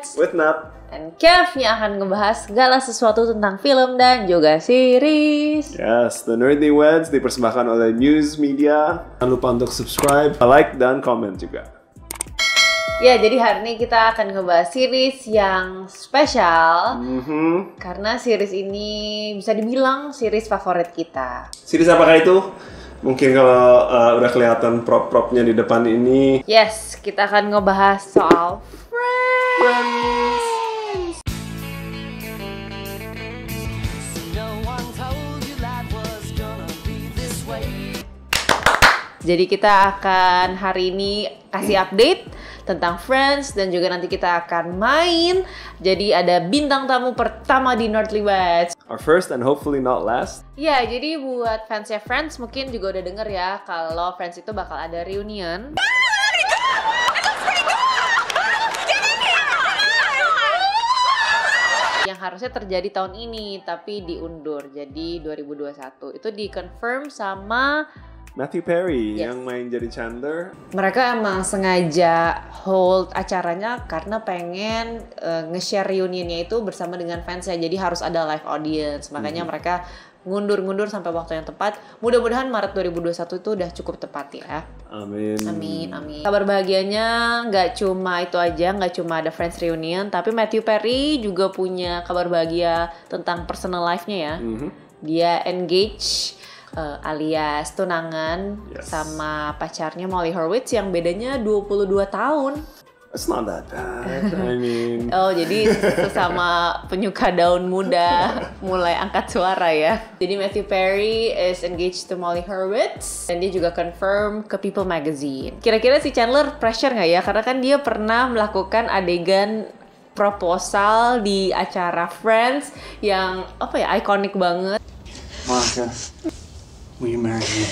Alex With Nat and Kev yang akan ngebahas segala sesuatu tentang film dan juga series Yes, The Nerdy Weds dipersembahkan oleh News Media Jangan lupa untuk subscribe, like, dan komen juga Ya, jadi hari ini kita akan ngebahas series yang spesial mm-hmm. karena series ini bisa dibilang series favorit kita. Series apakah itu? Mungkin kalau uh, udah kelihatan prop-propnya di depan ini. Yes, kita akan ngebahas soal jadi kita akan hari ini kasih update tentang Friends dan juga nanti kita akan main. Jadi ada bintang tamu pertama di Northly West. Our first and hopefully not last. Ya, jadi buat fansnya Friends mungkin juga udah denger ya kalau Friends itu bakal ada reunion. Ah, yang harusnya terjadi tahun ini tapi diundur jadi 2021 itu dikonfirm sama Matthew Perry yes. yang main jadi Chandler. Mereka emang sengaja hold acaranya karena pengen uh, nge-share reunionnya itu bersama dengan fansnya. Jadi harus ada live audience. Makanya hmm. mereka ngundur-ngundur sampai waktu yang tepat. Mudah-mudahan Maret 2021 itu udah cukup tepat ya. Amin. Amin, amin. Kabar bahagianya nggak cuma itu aja, nggak cuma ada Friends Reunion, tapi Matthew Perry juga punya kabar bahagia tentang personal life-nya ya. Mm -hmm. Dia engage uh, alias tunangan yes. sama pacarnya Molly Horwitz yang bedanya 22 tahun. It's not that bad. I mean. oh, jadi sesama penyuka daun muda mulai angkat suara ya. Jadi Matthew Perry is engaged to Molly Hurwitz dan dia juga confirm ke People Magazine. Kira-kira si Chandler pressure nggak ya? Karena kan dia pernah melakukan adegan proposal di acara Friends yang apa ya ikonik banget. Monica, will you marry me?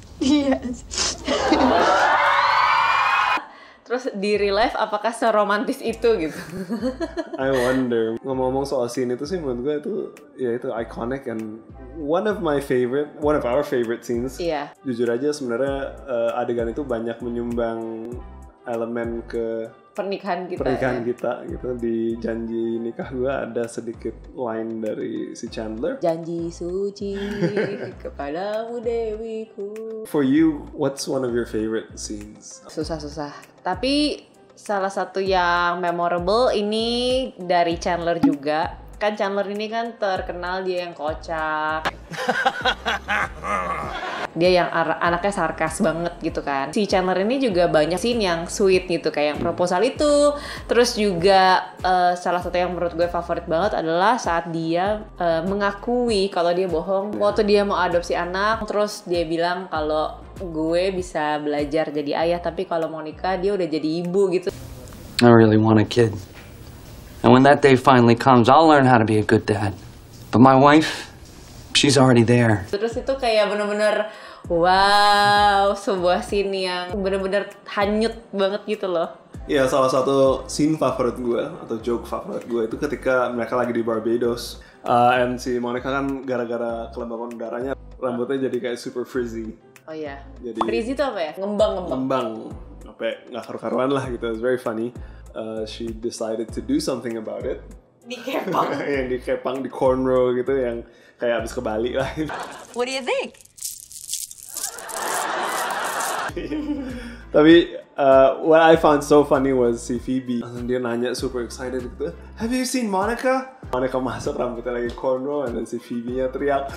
yes. Terus di real life apakah seromantis itu gitu? I wonder. Ngomong-ngomong soal scene itu sih menurut gue itu ya itu iconic and one of my favorite, one of our favorite scenes. Iya. Yeah. Jujur aja sebenarnya uh, adegan itu banyak menyumbang elemen ke pernikahan kita pernikahan ya? kita gitu di janji nikah gue ada sedikit line dari si Chandler janji suci kepadamu dewiku for you what's one of your favorite scenes susah-susah tapi salah satu yang memorable ini dari Chandler juga kan Chandler ini kan terkenal dia yang kocak dia yang anaknya sarkas banget gitu kan si Chandler ini juga banyak scene yang sweet gitu kayak yang proposal itu terus juga uh, salah satu yang menurut gue favorit banget adalah saat dia uh, mengakui kalau dia bohong waktu dia mau adopsi anak terus dia bilang kalau gue bisa belajar jadi ayah tapi kalau mau nikah dia udah jadi ibu gitu I really want a kid and when that day finally comes I'll learn how to be a good dad but my wife she's already there terus itu kayak bener-bener wow sebuah scene yang bener-bener hanyut banget gitu loh Ya salah satu scene favorit gue atau joke favorit gue itu ketika mereka lagi di Barbados uh, and si Monica kan gara-gara kelembapan udaranya rambutnya jadi kayak super frizzy. Oh iya. Jadi frizzy itu apa ya? Ngembang ngembang. Ngembang. apa? nggak karu-karuan lah gitu. It's very funny. Uh, she decided to do something about it. Di kepang. yang di kepang di cornrow gitu yang kayak abis ke Bali lah. What do you think? Tapi uh, what I found so funny was si Phoebe langsung dia nanya super excited gitu, Have you seen Monica? Monica masuk rambutnya lagi cornrow and then si Phoebe-nya teriak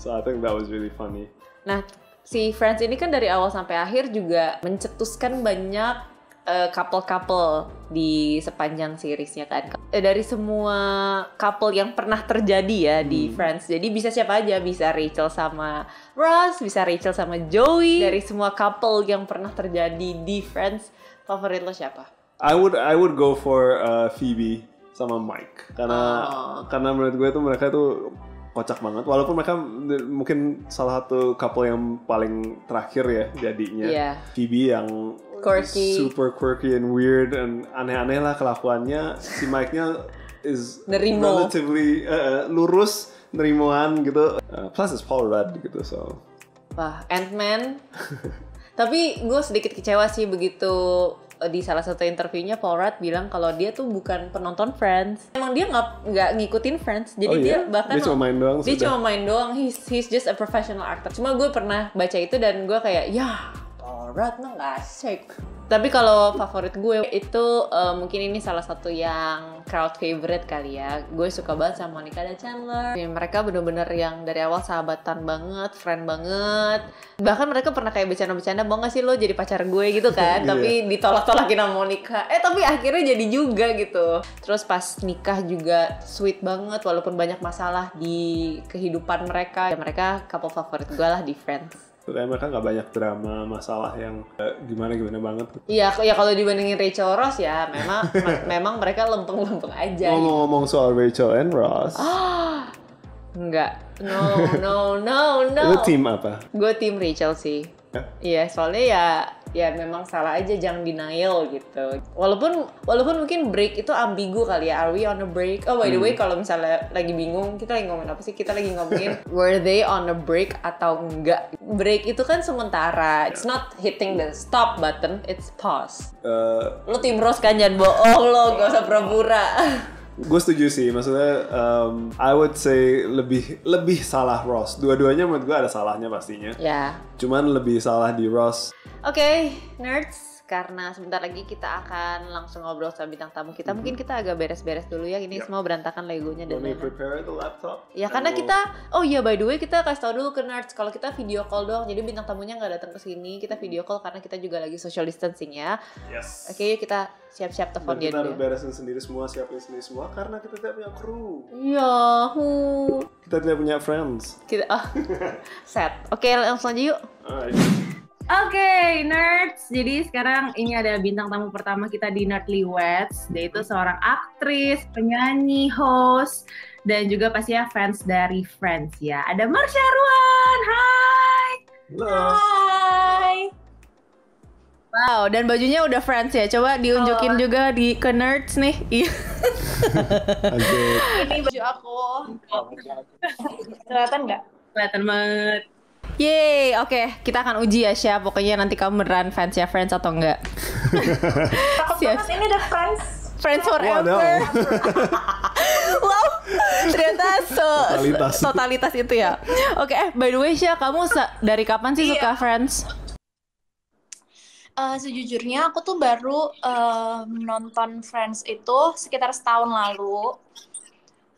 So I think that was really funny. Nah, si Friends ini kan dari awal sampai akhir juga mencetuskan banyak Eh, couple-couple di sepanjang seriesnya kan. Eh, dari semua couple yang pernah terjadi ya hmm. di Friends. Jadi bisa siapa aja, bisa Rachel sama Ross, bisa Rachel sama Joey. Dari semua couple yang pernah terjadi di Friends, favorit lo siapa? I would I would go for uh, Phoebe sama Mike karena oh. karena menurut gue tuh mereka tuh kocak banget walaupun mereka mungkin salah satu couple yang paling terakhir ya jadinya yeah. Phoebe yang quirky super quirky and weird and aneh-aneh lah kelakuannya si Mike nya is Nerimo. relatively uh, lurus nerimoan gitu uh, plus is Paul Rudd gitu so wah Ant-Man tapi gue sedikit kecewa sih begitu di salah satu interviewnya Paul Rudd bilang kalau dia tuh bukan penonton Friends. Emang dia nggak nggak ngikutin Friends. Jadi oh, iya? dia bahkan dia cuma main doang. Dia sudah. cuma main doang. He's he's just a professional actor. Cuma gue pernah baca itu dan gue kayak ya Ratna nggak asik tapi kalau favorit gue itu uh, mungkin ini salah satu yang crowd favorite kali ya gue suka banget sama Monica dan Chandler ya, mereka bener-bener yang dari awal sahabatan banget friend banget bahkan mereka pernah kayak bercanda-bercanda mau gak sih lo jadi pacar gue gitu kan iya. tapi ditolak-tolakin sama Monica eh tapi akhirnya jadi juga gitu terus pas nikah juga sweet banget walaupun banyak masalah di kehidupan mereka ya, mereka couple favorit gue lah di Friends tapi mereka nggak banyak drama masalah yang eh, gimana-gimana banget. Gitu. Iya, ya kalau dibandingin Rachel Ross ya memang memang mereka lempeng-lempeng aja. Ngomong-ngomong gitu. ya. soal Rachel and Ross. Ah, enggak. No, no, no, no. Lu tim apa? Gue tim Rachel sih. Ya? Iya, yeah, soalnya ya ya memang salah aja jangan denial gitu walaupun walaupun mungkin break itu ambigu kali ya are we on a break oh by the way hmm. kalau misalnya lagi bingung kita lagi ngomongin apa sih kita lagi ngomongin were they on a break atau enggak break itu kan sementara it's not hitting the stop button it's pause uh, eh, lo tim Rose kan jangan bohong lo gak usah pura-pura gue setuju sih maksudnya um, I would say lebih lebih salah Ross dua-duanya menurut gue ada salahnya pastinya ya yeah. cuman lebih salah di Ross oke okay, nerds karena sebentar lagi kita akan langsung ngobrol sama bintang tamu kita. Mm-hmm. Mungkin mhm. kita agak beres-beres dulu ya. Ini yep. semua berantakan legonya dan lain-lain. prepare the laptop. Ya karena we'll... kita oh iya by the way kita kasih tau dulu ke nerds kalau kita video call dong. Jadi bintang tamunya nggak datang ke sini. Kita mhm. video call karena kita juga lagi social distancing ya. Yes. Oke, okay, kita siap-siap telepon dia. Kita ya. beresin sendiri semua, siapin sendiri semua karena kita tidak punya kru. Iya. Kita tidak punya friends. Kita oh. set. Oke, okay, langsung aja yuk. Alright. Oke, okay, nerds. Jadi sekarang ini ada bintang tamu pertama kita di Nerdly Wets, itu seorang aktris, penyanyi, host, dan juga pastinya fans dari Friends ya. Ada Marsha Ruan. Hai. Halo. Hai. Wow, dan bajunya udah Friends ya. Coba diunjukin oh. juga di ke nerds nih. Iya. Oke. Ini baju aku. Kelihatan nggak? Kelihatan banget. Yeay, oke. Okay. Kita akan uji ya, Syah. Pokoknya nanti kamu beneran fans ya Friends atau enggak. Takut banget ini udah Friends. Friends forever. Wow, wow ternyata so, totalitas. totalitas itu ya. Oke, okay, eh by the way Syah, kamu dari kapan sih iya. suka Friends? Uh, sejujurnya aku tuh baru uh, nonton Friends itu sekitar setahun lalu.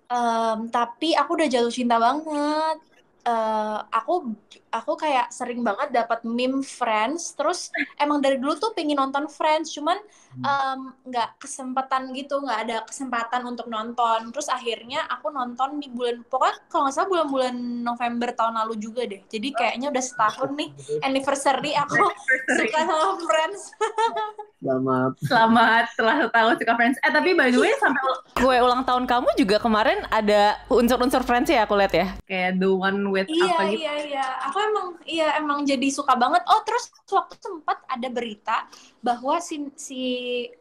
Um, tapi aku udah jatuh cinta banget. Uh, aku aku kayak sering banget dapat meme Friends terus emang dari dulu tuh pengen nonton Friends cuman hmm. nggak um, kesempatan gitu nggak ada kesempatan untuk nonton terus akhirnya aku nonton di bulan pokoknya kalau nggak salah bulan-bulan November tahun lalu juga deh jadi kayaknya udah setahun nih anniversary aku suka sama Friends selamat selamat telah setahun suka Friends eh tapi by the way sampai gue ulang tahun kamu juga kemarin ada unsur-unsur Friends ya aku lihat ya kayak the one with iya, apa gitu iya iya aku emang iya emang jadi suka banget. Oh terus waktu sempat ada berita bahwa si, si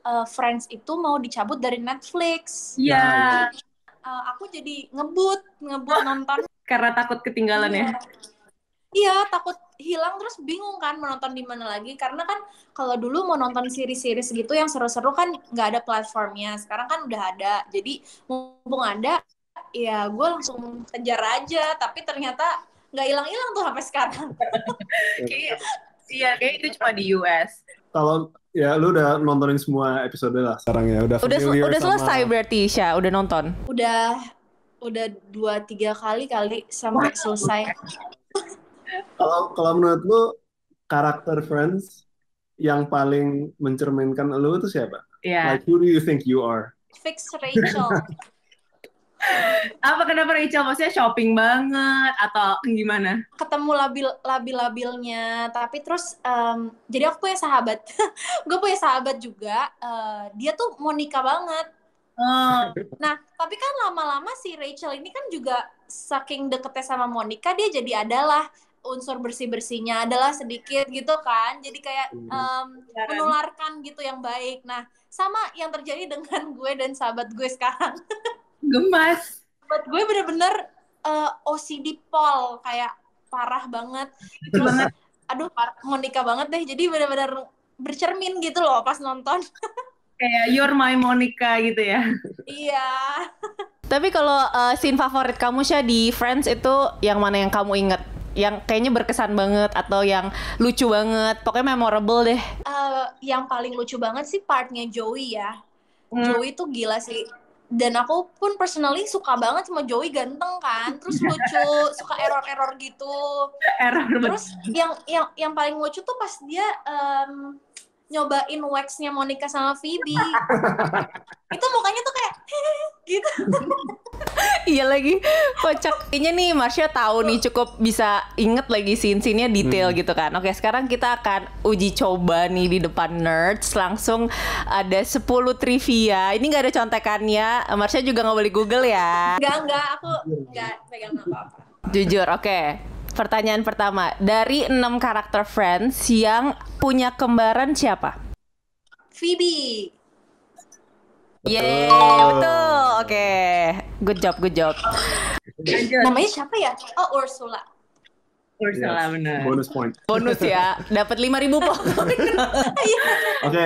uh, Friends itu mau dicabut dari Netflix. Iya. Yeah. Uh, eh, aku jadi ngebut ngebut nonton. Karena takut ketinggalan ya. Iya. iya takut hilang terus bingung kan menonton di mana lagi karena kan kalau dulu mau nonton series-series gitu yang seru-seru kan nggak ada platformnya sekarang kan udah ada jadi mumpung ada ya gue langsung kejar aja tapi ternyata nggak hilang-hilang tuh sampai sekarang. Iya, iya kayak, itu cuma di US. Kalau ya lu udah nontonin semua episode lah sekarang ya udah udah, udah sama... selesai berarti sya udah nonton udah udah dua tiga kali kali sampai selesai kalau kalau menurut lu karakter Friends yang paling mencerminkan lu itu siapa? Yeah. Like who do you think you are? Fix Rachel apa kenapa Rachel maksudnya shopping banget atau gimana ketemu labil labil labilnya tapi terus um, jadi aku punya sahabat gue punya sahabat juga uh, dia tuh mau nikah banget uh. nah tapi kan lama-lama si Rachel ini kan juga saking deketnya sama Monica dia jadi adalah unsur bersih bersihnya adalah sedikit gitu kan jadi kayak um, menularkan gitu yang baik nah sama yang terjadi dengan gue dan sahabat gue sekarang gemas buat gue bener-bener uh, eh, OCD Paul kayak parah banget terus banget. aduh parah, Monica banget deh jadi bener-bener bercermin gitu loh pas nonton kayak you're my Monica gitu ya iya tapi kalau uh, scene favorit kamu sih di Friends itu yang mana yang kamu inget yang kayaknya berkesan banget atau yang lucu banget pokoknya memorable deh uh, yang paling lucu banget sih partnya Joey ya hmm. Joey tuh gila sih dan aku pun personally suka banget sama Joey ganteng kan terus lucu suka error-error gitu error terus yang yang yang paling lucu tuh pas dia um, nyobain waxnya Monica sama Phoebe itu mukanya tuh kayak gitu iya lagi kocak kayaknya nih Marsha tahu nih cukup bisa inget lagi scene-scene-nya detail hmm. gitu kan oke sekarang kita akan uji coba nih di depan nerds langsung ada 10 trivia ini nggak ada contekannya Marsha juga nggak boleh google ya Enggak, enggak aku nggak pegang apa-apa jujur oke okay. pertanyaan pertama dari enam karakter Friends yang punya kembaran siapa Phoebe Yeay, betul. Oke. Okay. Good job, good job. Namanya siapa ya? Oh, Ursula. Ursula yes. benar. Bonus point. Bonus ya. Dapat 5000 poin. Oke.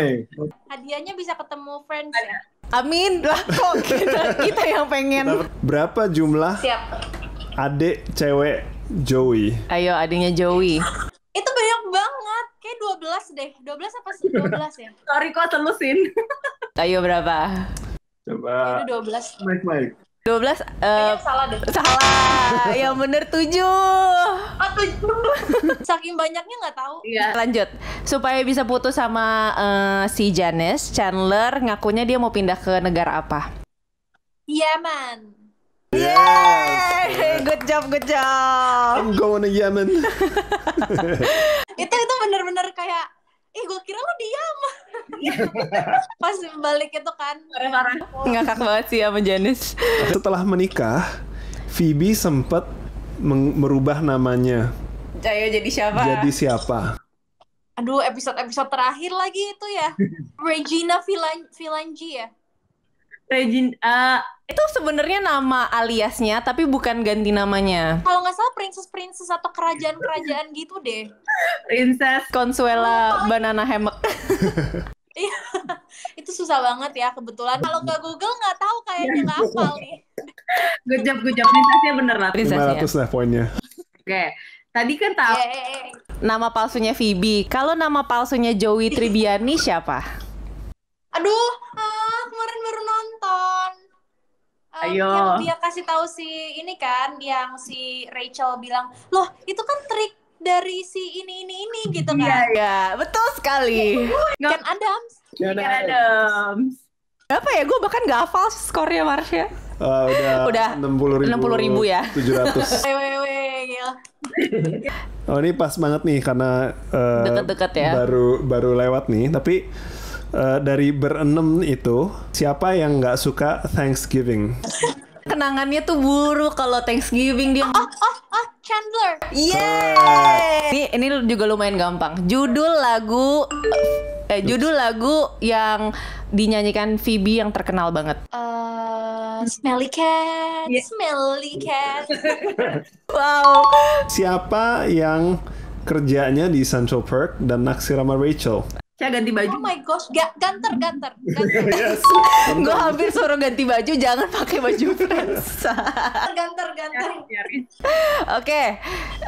Hadiahnya bisa ketemu friends. Ya? Amin lah kok kita, kita yang pengen. Berapa jumlah? Siap. Adik cewek Joey. Ayo adiknya Joey. Itu banyak banget. Kayak 12 deh. 12 apa sih? 12 ya? Sorry kok telusin. Ayo berapa? Coba. Itu 12. Naik naik dua belas uh, salah deh. Salah. Yang bener tujuh Oh, tujuh Saking banyaknya nggak tahu. Iya. Lanjut. Supaya bisa putus sama uh, si Janes, Chandler ngakunya dia mau pindah ke negara apa? Yaman. Yes. Good job, good job. I'm going to Yemen. itu itu bener-bener kayak eh gue kira lo diam pas balik itu kan parah ngakak banget sih sama Janis setelah menikah Phoebe sempat merubah namanya Jaya jadi siapa jadi siapa aduh episode episode terakhir lagi itu ya Regina Vilan Vilanji ya Regin uh, itu sebenarnya nama aliasnya tapi bukan ganti namanya. Kalau nggak salah princess princess atau kerajaan kerajaan gitu deh. Princess Consuela oh, Banana Hammock. Iya, itu susah banget ya kebetulan. Kalau nggak Google nggak tahu kayaknya nggak hafal nih. Good job, good job. Princessnya bener lah. Princess. 500 lah poinnya. Oke. Tadi kan tahu yeah. nama palsunya Phoebe. Kalau nama palsunya Joey Tribbiani siapa? Aduh, uh, kemarin baru nonton. Um, Ayo. Yang dia kasih tahu si ini kan, yang si Rachel bilang, loh itu kan trik dari si ini ini ini gitu kan? Iya, iya. betul sekali. Uhuh. Ken Adams. Ken Adams. Apa ya? Gue bahkan gak hafal skornya Marsha. Ya. Uh, eh, udah, enam puluh ribu, 60 ribu ya. 700. Wewewe, oh ini pas banget nih karena uh, deket-deket ya. Baru baru lewat nih, tapi uh, dari berenam itu siapa yang nggak suka Thanksgiving? Kenangannya tuh buruk kalau Thanksgiving dia. Oh, oh, oh, Chandler. Yeah. Ini ini juga lumayan gampang. Judul lagu eh judul lagu yang dinyanyikan Phoebe yang terkenal banget. Uh, smelly cat, yeah. smelly cat. wow. Siapa yang kerjanya di Central Park dan naksir sama Rachel saya ganti baju. Oh my gosh, G ganter, ganter. ganter. gue hampir suruh ganti baju, jangan pakai baju fans. ganter, ganter. Oke, okay.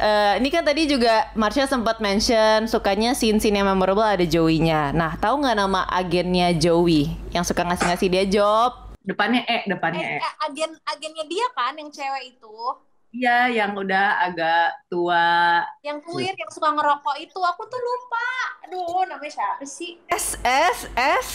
uh, eh, ini kan tadi juga Marsha sempat mention sukanya scene-scene yang memorable ada Joey-nya. Nah, tahu nggak nama agennya Joey yang suka ngasih-ngasih dia job? Depannya E, depannya e. E. Agen agennya dia kan yang cewek itu. Iya, yang udah agak tua. Yang queer, yang suka ngerokok itu. Aku tuh lupa. Aduh, namanya siapa sih? S, S, S.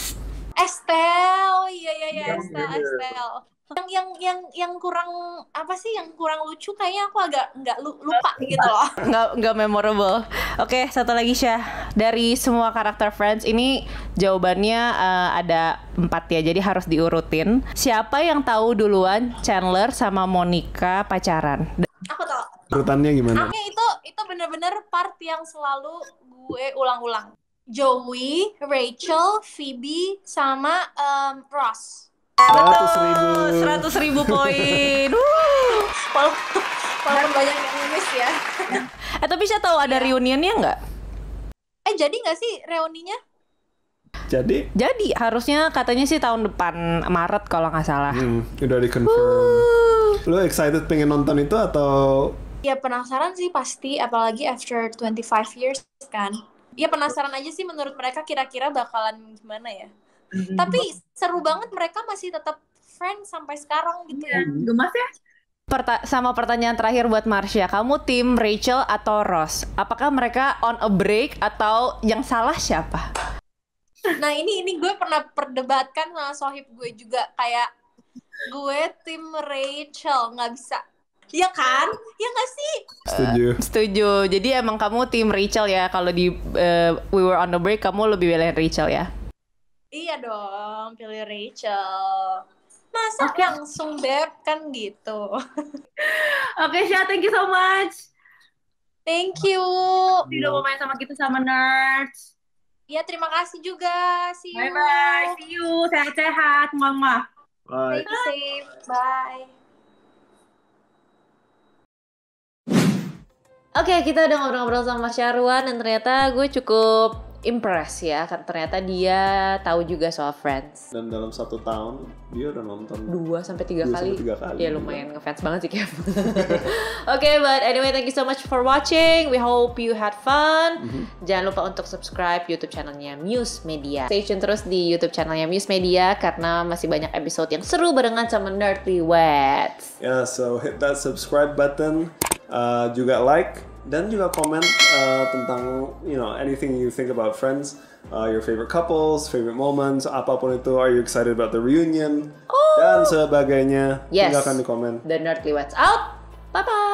Estel, iya iya iya, iya Estel, iya. Estel. Yang yang yang yang kurang apa sih yang kurang lucu kayaknya aku agak nggak lupa gitu loh. Nggak nggak memorable. Oke, okay, satu lagi Syah. Dari semua karakter Friends ini jawabannya uh, ada empat ya, jadi harus diurutin. Siapa yang tahu duluan Chandler sama Monica pacaran? Aku tahu. Urutannya gimana? Oke, itu itu bener-bener part yang selalu gue ulang-ulang. Joey, Rachel, Phoebe, sama um, Ross. Seratus ribu. Seratus ribu poin. Walaupun banyak yang miss ya. eh tapi saya tahu ada iya. reunionnya nggak? Eh jadi nggak sih reuninya? Jadi? Jadi harusnya katanya sih tahun depan Maret kalau nggak salah. Hmm, udah di confirm. Lo excited pengen nonton itu atau? Ya penasaran sih pasti, apalagi after 25 years kan ya penasaran aja sih menurut mereka kira-kira bakalan gimana ya mm-hmm. tapi seru banget mereka masih tetap friend sampai sekarang gitu ya gemas ya Perta sama pertanyaan terakhir buat Marsha, kamu tim Rachel atau Ross? Apakah mereka on a break atau yang salah siapa? Nah ini ini gue pernah perdebatkan sama sohib gue juga kayak gue tim Rachel nggak bisa Iya kan? Iya gak sih? Setuju. Uh, setuju. Jadi emang kamu tim Rachel ya kalau di uh, We Were on the Break kamu lebih pilih Rachel ya? Iya dong, pilih Rachel. Masa okay. langsung beb kan gitu. Oke, okay, Syah, thank you so much. Thank you. Tidak mau main sama kita sama nerds. Iya, terima kasih juga. See you. Bye bye. See you. Sehat-sehat, mama. Bye. Stay safe. Bye. Oke, okay, kita udah ngobrol-ngobrol sama Syarwan dan ternyata gue cukup impress ya kan ternyata dia tahu juga soal Friends dan dalam satu tahun dia udah nonton dua sampai tiga kali tiga kali ya iya. lumayan ngefans banget sih Kev oke okay, but anyway thank you so much for watching we hope you had fun mm-hmm. jangan lupa untuk subscribe YouTube channelnya Muse Media stay tune terus di YouTube channelnya Muse Media karena masih banyak episode yang seru barengan sama Nerdly Wet. yeah so hit that subscribe button Eh, juga like dan juga komen uh, eh, tentang you know anything you think about Friends, uh, your favorite couples, favorite moments, apapun itu. Are you excited about the reunion? Oh. Dan sebagainya. Yes. Tinggalkan di komen. The Nerdly What's Out. Bye bye.